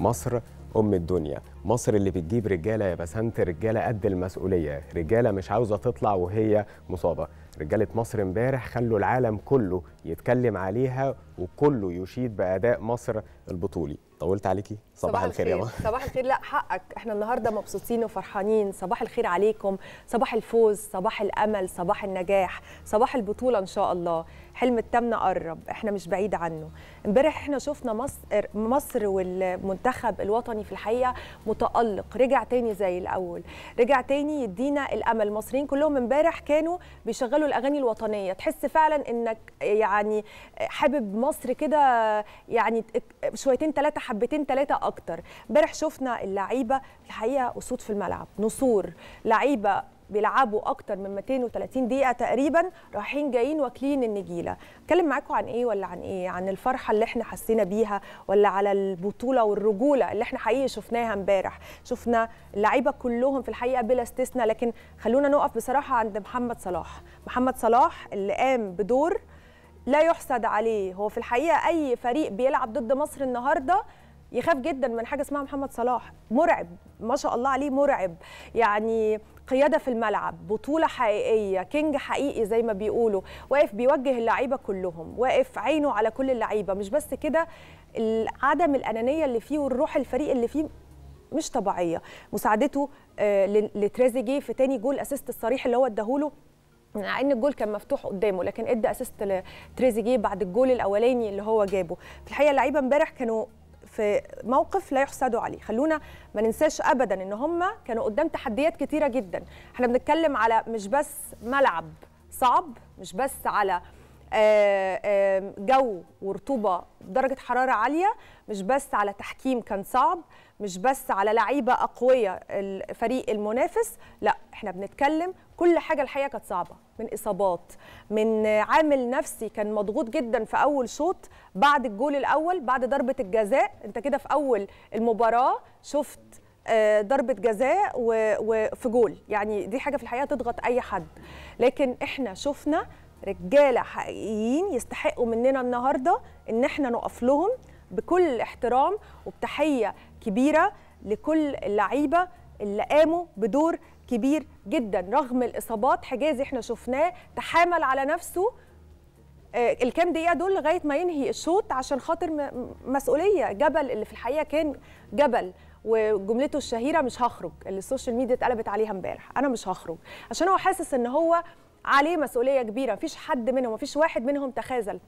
مصر ام الدنيا مصر اللي بتجيب رجاله يا بسنت رجاله قد المسؤوليه رجاله مش عاوزه تطلع وهي مصابه رجاله مصر امبارح خلوا العالم كله يتكلم عليها وكله يشيد باداء مصر البطولي طولت عليكي صباح, صباح الخير, الخير. يا صباح الخير لا حقك احنا النهارده مبسوطين وفرحانين صباح الخير عليكم صباح الفوز صباح الامل صباح النجاح صباح البطوله ان شاء الله حلم التامنه قرب احنا مش بعيد عنه امبارح احنا شفنا مصر مصر والمنتخب الوطني في الحقيقه متالق رجع تاني زي الاول رجع تاني يدينا الامل المصريين كلهم امبارح كانوا بيشغلوا الاغاني الوطنيه تحس فعلا انك يعني حابب مصر كده يعني شويتين ثلاثه حبتين ثلاثه اكتر امبارح شفنا اللعيبه الحقيقه اسود في الملعب نصور لعيبه بيلعبوا اكتر من 230 دقيقه تقريبا رايحين جايين واكلين النجيله اتكلم معاكم عن ايه ولا عن ايه عن الفرحه اللي احنا حسينا بيها ولا على البطوله والرجوله اللي احنا حقيقي شفناها امبارح شفنا اللعيبه كلهم في الحقيقه بلا استثناء لكن خلونا نقف بصراحه عند محمد صلاح محمد صلاح اللي قام بدور لا يحسد عليه هو في الحقيقه اي فريق بيلعب ضد مصر النهارده يخاف جدا من حاجه اسمها محمد صلاح مرعب ما شاء الله عليه مرعب يعني قياده في الملعب بطوله حقيقيه كينج حقيقي زي ما بيقولوا واقف بيوجه اللعيبه كلهم واقف عينه على كل اللعيبه مش بس كده عدم الانانيه اللي فيه والروح الفريق اللي فيه مش طبيعيه مساعدته آه، لتريزيجيه في تاني جول اسيست الصريح اللي هو اداهوله مع ان الجول كان مفتوح قدامه لكن ادى اسيست لتريزيجيه بعد الجول الاولاني اللي هو جابه في الحقيقه اللعيبه امبارح كانوا في موقف لا يحسدوا عليه خلونا ما ننساش ابدا ان هم كانوا قدام تحديات كتيره جدا احنا بنتكلم على مش بس ملعب صعب مش بس على آه، آه، جو ورطوبه درجه حراره عاليه مش بس على تحكيم كان صعب مش بس على لعيبه اقوياء الفريق المنافس لا احنا بنتكلم كل حاجه الحقيقه كانت صعبه من اصابات من عامل نفسي كان مضغوط جدا في اول شوط بعد الجول الاول بعد ضربه الجزاء انت كده في اول المباراه شفت آه، ضربه جزاء وفي جول يعني دي حاجه في الحقيقه تضغط اي حد لكن احنا شفنا رجاله حقيقيين يستحقوا مننا النهارده ان احنا نقف لهم بكل احترام وبتحيه كبيره لكل اللعيبه اللي قاموا بدور كبير جدا رغم الاصابات حجازي احنا شفناه تحامل على نفسه آه، الكام دقيقه دول لغايه ما ينهي الشوط عشان خاطر مسؤوليه جبل اللي في الحقيقه كان جبل وجملته الشهيره مش هخرج اللي السوشيال ميديا اتقلبت عليها امبارح انا مش هخرج عشان هو حاسس ان هو عليه مسؤوليه كبيره مفيش حد منهم مفيش واحد منهم تخاذل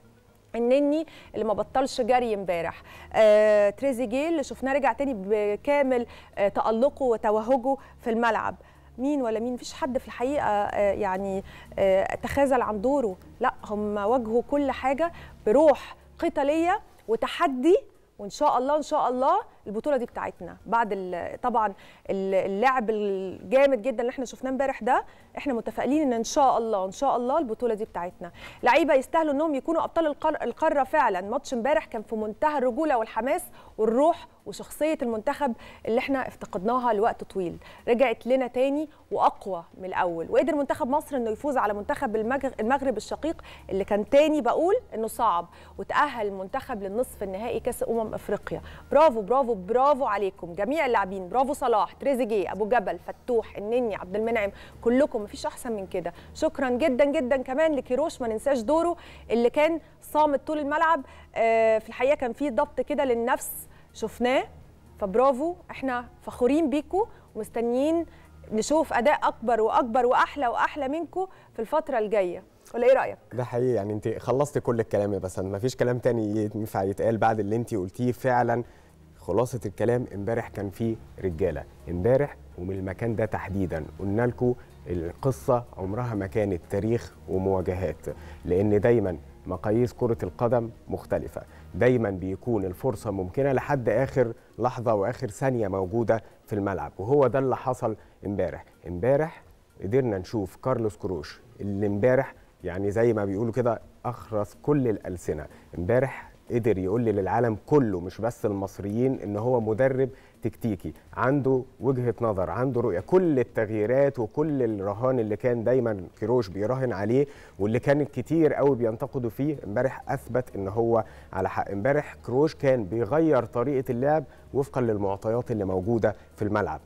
النني اللي ما بطلش جري امبارح آه، تريزيجيه اللي شفناه رجع تاني بكامل آه، تالقه وتوهجه في الملعب مين ولا مين مفيش حد في الحقيقه آه يعني آه تخاذل عن دوره لا هم واجهوا كل حاجه بروح قتاليه وتحدي وان شاء الله ان شاء الله البطوله دي بتاعتنا بعد طبعا اللعب الجامد جدا اللي احنا شفناه امبارح ده احنا متفائلين ان ان شاء الله ان شاء الله البطوله دي بتاعتنا لعيبه يستاهلوا انهم يكونوا ابطال القاره فعلا ماتش امبارح كان في منتهى الرجوله والحماس والروح وشخصيه المنتخب اللي احنا افتقدناها لوقت طويل رجعت لنا تاني واقوى من الاول وقدر منتخب مصر انه يفوز على منتخب المغرب الشقيق اللي كان تاني بقول انه صعب وتاهل المنتخب للنصف النهائي كاس امم افريقيا برافو برافو برافو برافو عليكم جميع اللاعبين برافو صلاح تريزيجيه ابو جبل فتوح النني عبد المنعم كلكم مفيش احسن من كده شكرا جدا جدا كمان لكيروش ما ننساش دوره اللي كان صامت طول الملعب آه في الحقيقه كان في ضبط كده للنفس شفناه فبرافو احنا فخورين بيكم ومستنيين نشوف اداء اكبر واكبر واحلى واحلى منكم في الفتره الجايه ولا ايه رايك ده حقيقي يعني انت خلصت كل الكلام بس ما فيش كلام تاني ينفع يتقال بعد اللي انت قلتيه فعلا خلاصه الكلام امبارح كان في رجاله امبارح ومن المكان ده تحديدا قلنا لكم القصه عمرها ما كانت تاريخ ومواجهات لان دايما مقاييس كرة القدم مختلفة دايما بيكون الفرصة ممكنة لحد آخر لحظة وآخر ثانية موجودة في الملعب وهو ده اللي حصل امبارح امبارح قدرنا نشوف كارلوس كروش اللي امبارح يعني زي ما بيقولوا كده أخرس كل الألسنة امبارح قدر يقول للعالم كله مش بس المصريين ان هو مدرب تكتيكي عنده وجهه نظر عنده رؤيه كل التغييرات وكل الرهان اللي كان دايما كيروش بيراهن عليه واللي كان كتير قوي بينتقدوا فيه امبارح اثبت ان هو على حق امبارح كروش كان بيغير طريقه اللعب وفقا للمعطيات اللي موجوده في الملعب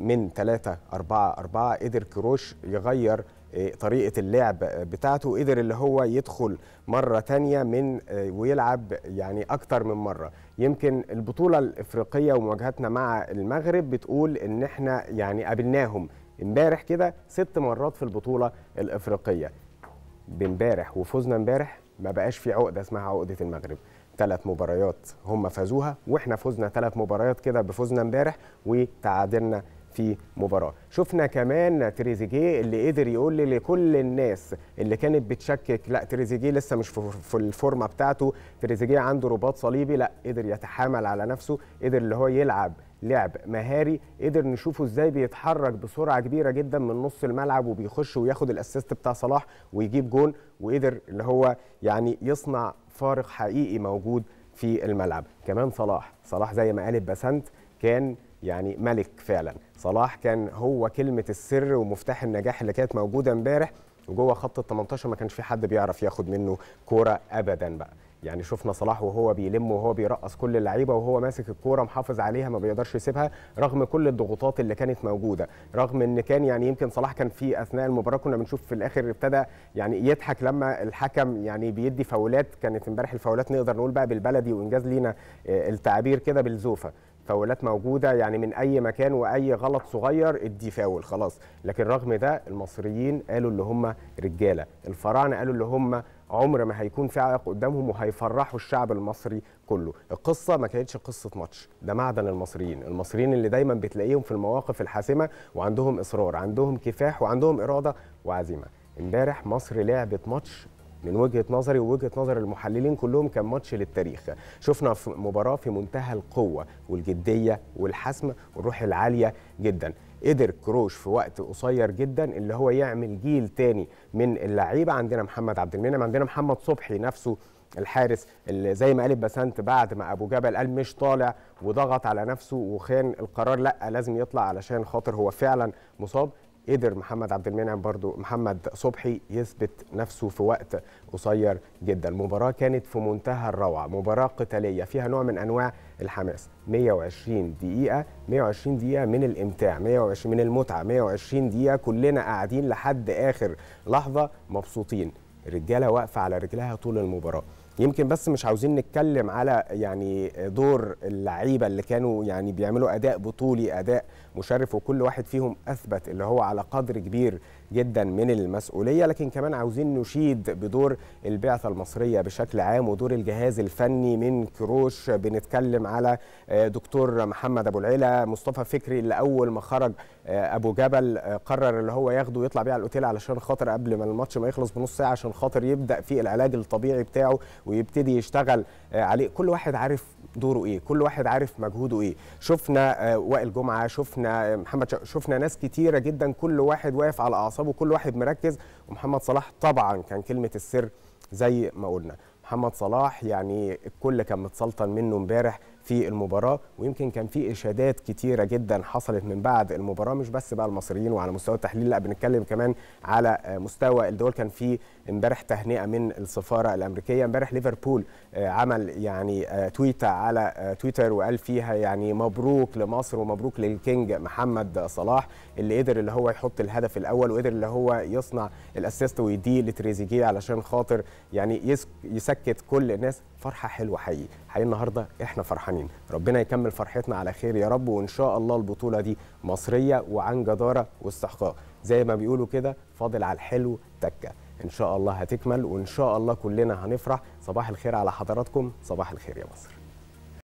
من 3 4 4 قدر كروش يغير إيه، طريقة اللعب بتاعته قدر اللي هو يدخل مرة تانية من آه، ويلعب يعني أكتر من مرة يمكن البطولة الإفريقية ومواجهتنا مع المغرب بتقول إن إحنا يعني قابلناهم امبارح كده ست مرات في البطولة الإفريقية بامبارح وفوزنا امبارح ما بقاش في عقدة اسمها عقدة المغرب ثلاث مباريات هم فازوها واحنا فزنا ثلاث مباريات كده بفوزنا امبارح وتعادلنا في مباراه شفنا كمان تريزيجيه اللي قدر يقول لكل الناس اللي كانت بتشكك لا تريزيجيه لسه مش في الفورمه بتاعته تريزيجيه عنده رباط صليبي لا قدر يتحامل على نفسه قدر اللي هو يلعب لعب مهاري قدر نشوفه ازاي بيتحرك بسرعه كبيره جدا من نص الملعب وبيخش وياخد الاسيست بتاع صلاح ويجيب جون وقدر اللي هو يعني يصنع فارق حقيقي موجود في الملعب كمان صلاح صلاح زي ما قالت بسنت كان يعني ملك فعلا صلاح كان هو كلمه السر ومفتاح النجاح اللي كانت موجوده امبارح وجوه خط ال 18 ما كانش في حد بيعرف ياخد منه كوره ابدا بقى يعني شفنا صلاح وهو بيلم وهو بيرقص كل اللعيبه وهو ماسك الكوره محافظ عليها ما بيقدرش يسيبها رغم كل الضغوطات اللي كانت موجوده رغم ان كان يعني يمكن صلاح كان في اثناء المباراه كنا بنشوف في الاخر ابتدى يعني يضحك لما الحكم يعني بيدي فاولات كانت امبارح الفاولات نقدر نقول بقى بالبلدي وانجاز لينا آه، التعبير كده بالزوفه فاولات موجوده يعني من اي مكان واي غلط صغير ادي فاول خلاص لكن رغم ده المصريين قالوا اللي هم رجاله الفراعنه قالوا اللي هم عمر ما هيكون في عائق قدامهم وهيفرحوا الشعب المصري كله القصه ما كانتش قصه ماتش ده معدن المصريين المصريين اللي دايما بتلاقيهم في المواقف الحاسمه وعندهم اصرار عندهم كفاح وعندهم اراده وعزيمه امبارح مصر لعبت ماتش من وجهه نظري ووجهه نظر المحللين كلهم كان ماتش للتاريخ شفنا في مباراه في منتهى القوه والجديه والحسم والروح العاليه جدا قدر كروش في وقت قصير جدا اللي هو يعمل جيل تاني من اللعيبه عندنا محمد عبد المنعم عندنا محمد صبحي نفسه الحارس اللي زي ما قالت بسنت بعد ما ابو جبل قال مش طالع وضغط على نفسه وخان القرار لا لازم يطلع علشان خاطر هو فعلا مصاب قدر محمد عبد المنعم برضو محمد صبحي يثبت نفسه في وقت قصير جدا المباراه كانت في منتهى الروعه مباراه قتاليه فيها نوع من انواع الحماس 120 دقيقه 120 دقيقه من الامتاع 120 من المتعه 120 دقيقه كلنا قاعدين لحد اخر لحظه مبسوطين الرجالة واقفه على رجلها طول المباراه يمكن بس مش عاوزين نتكلم على يعني دور اللعيبه اللي كانوا يعني بيعملوا اداء بطولي اداء مشرف وكل واحد فيهم اثبت اللي هو على قدر كبير جدا من المسؤوليه لكن كمان عاوزين نشيد بدور البعثه المصريه بشكل عام ودور الجهاز الفني من كروش بنتكلم على آه، دكتور محمد ابو العيله مصطفى فكري اللي اول ما خرج آه، ابو جبل آه، قرر اللي هو ياخده ويطلع بيه على الاوتيل علشان خاطر قبل ما الماتش ما يخلص بنص ساعه عشان خاطر يبدا في العلاج الطبيعي بتاعه ويبتدي يشتغل عليه كل واحد عارف دوره ايه كل واحد عارف مجهوده ايه شفنا وائل جمعه شفنا احنا محمد شفنا ناس كتيره جدا كل واحد واقف على اعصابه كل واحد مركز ومحمد صلاح طبعا كان كلمه السر زي ما قلنا محمد صلاح يعني الكل كان متسلطن منه امبارح في المباراه ويمكن كان في اشادات كتيره جدا حصلت من بعد المباراه مش بس بقى المصريين وعلى مستوى التحليل لا بنتكلم كمان على آه، مستوى الدول كان في امبارح تهنئه من السفاره الامريكيه امبارح ليفربول آه، عمل يعني آه، تويته على تويتر وقال فيها يعني مبروك لمصر ومبروك للكينج محمد صلاح اللي قدر اللي هو يحط الهدف الاول وقدر اللي هو يصنع الاسيست ويديه لتريزيجيه علشان خاطر يعني يسكت كل الناس فرحه حلوه حقيقي حقيقي النهارده احنا فرحانين فرحانين ربنا يكمل فرحتنا على خير يا رب وان شاء الله البطوله دي مصريه وعن جداره واستحقاق زي ما بيقولوا كده فاضل على الحلو تكه ان شاء الله هتكمل وان شاء الله كلنا هنفرح صباح الخير على حضراتكم صباح الخير يا مصر